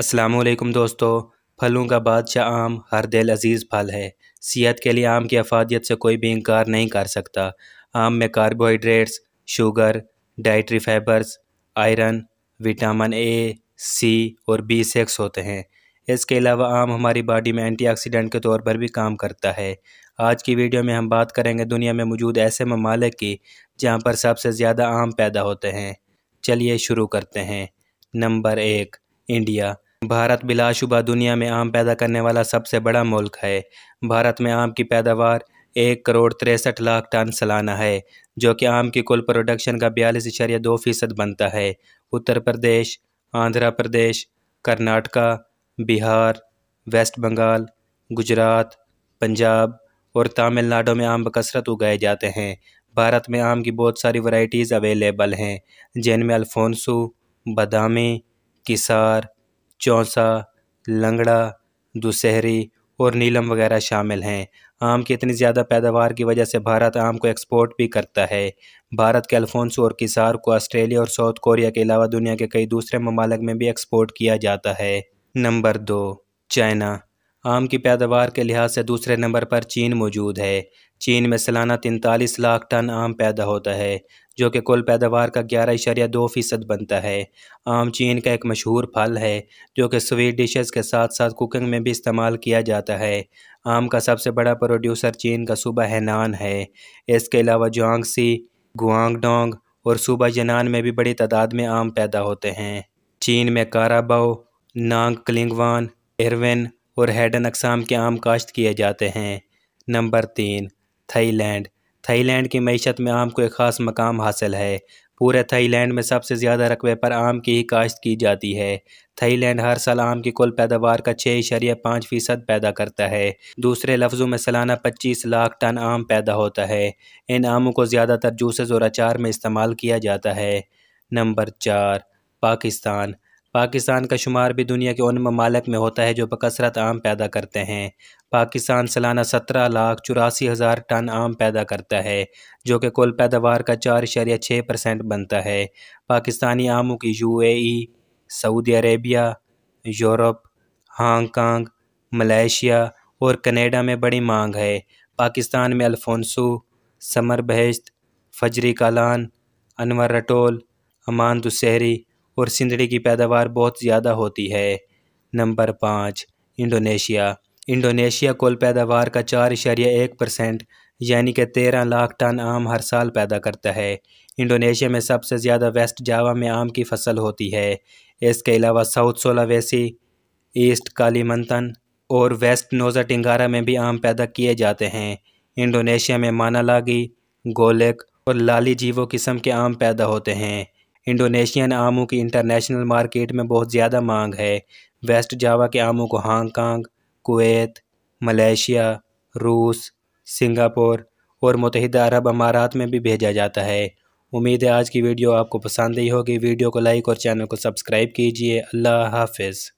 असलम दोस्तों फलों का बादशाह आम हर दिल अजीज़ फल है सेहत के लिए आम की अफादियत से कोई भी इनकार नहीं कर सकता आम में carbohydrates sugar dietary fibres iron vitamin A C और बी सिक्स होते हैं इसके अलावा आम हमारी बॉडी में एंटीऑक्सीडेंट के तौर पर भी काम करता है आज की वीडियो में हम बात करेंगे दुनिया में मौजूद ऐसे ममालिक की जहाँ पर सबसे ज़्यादा आम पैदा होते हैं चलिए शुरू करते हैं नंबर एक इंडिया भारत बिलाशुबा दुनिया में आम पैदा करने वाला सबसे बड़ा मुल्क है भारत में आम की पैदावार एक करोड़ तिरसठ लाख टन सालाना है जो कि आम की कुल प्रोडक्शन का बयालीस इशारिया दो फीसद बनता है उत्तर प्रदेश आंध्र प्रदेश कर्नाटका बिहार वेस्ट बंगाल गुजरात पंजाब और तमिलनाडु में आम बकसरत उगाए जाते हैं भारत में आम की बहुत सारी वैरायटीज़ अवेलेबल हैं जिनमें अल्फोंसू बदामी किसार चौंसा लंगड़ा दुसहरी और नीलम वगैरह शामिल हैं आम की इतनी ज़्यादा पैदावार की वजह से भारत आम को एक्सपोर्ट भी करता है भारत के अल्फोंसो और किसार को ऑस्ट्रेलिया और साउथ कोरिया के अलावा दुनिया के कई दूसरे ममालक में भी एक्सपोर्ट किया जाता है नंबर दो चाइना आम की पैदावार के लिहाज से दूसरे नंबर पर चीन मौजूद है चीन में सालाना तैंतालीस लाख टन आम पैदा होता है जो कि कुल पैदावार का ग्यारह इशारिया दो फ़ीसद बनता है आम चीन का एक मशहूर फल है जो कि स्वीट डिशेस के साथ साथ कुकिंग में भी इस्तेमाल किया जाता है आम का सबसे बड़ा प्रोड्यूसर चीन का सूबा हैनान है इसके अलावा जोंगसी गुआंगडोंग और सूबा जनान में भी बड़ी तादाद में आम पैदा होते हैं चीन में काराबाओ नांग क्लिंगवान एरविन और हेडन अकसाम के आम काश्त किए जाते हैं नंबर तीन थाईलैंड थाईलैंड की मीशत में आम को एक ख़ास मकाम हासिल है पूरे थाईलैंड में सबसे ज़्यादा रकबे पर आम की ही काश्त की जाती है थाईलैंड हर साल आम की कुल पैदावार का छः इशारिया पाँच फ़ीसद पैदा करता है दूसरे लफ्ज़ों में सालाना पच्चीस लाख टन आम पैदा होता है इन आमों को ज़्यादातर जूसेज और अचार में इस्तेमाल किया जाता है नंबर चार पाकिस्तान पाकिस्तान का शुमार भी दुनिया के उन ममालक में होता है जो बकसरत आम पैदा करते हैं पाकिस्तान सालाना सत्रह लाख चौरासी हज़ार टन आम पैदा करता है जो कि कुल पैदावार का चार इशारिया छः परसेंट बनता है पाकिस्तानी आमों की U A Saudi Arabia Europe Hong Kong Malaysia और कनेडा में बड़ी मांग है पाकिस्तान में अल्फोंसो समर बहेश्त फजरी कालान अनवर रटोल अमान दुसहरी और सिंदड़ी की पैदावार बहुत ज़्यादा होती है नंबर पाँच इंडोनेशिया इंडोनेशिया कुल पैदावार का चार इशारिया एक परसेंट यानी कि तेरह लाख टन आम हर साल पैदा करता है इंडोनेशिया में सबसे ज़्यादा वेस्ट जावा में आम की फसल होती है इसके अलावा साउथ सोलावेसी ईस्ट कालीमंतन और वेस्ट नोज़ा टिंगारा में भी आम पैदा किए जाते हैं इंडोनेशिया में मानालागी गोलक और लाली जीवो किस्म के आम पैदा होते हैं इंडोनेशियन आमों की इंटरनेशनल मार्केट में बहुत ज़्यादा मांग है वेस्ट जावा के आमों को हांगकांग कुवैत मलेशिया रूस सिंगापुर और मुतहदा अरब अमारात में भी भेजा जाता है उम्मीद है आज की वीडियो आपको पसंद ही होगी वीडियो को लाइक और चैनल को सब्सक्राइब कीजिए अल्लाह हाफिज़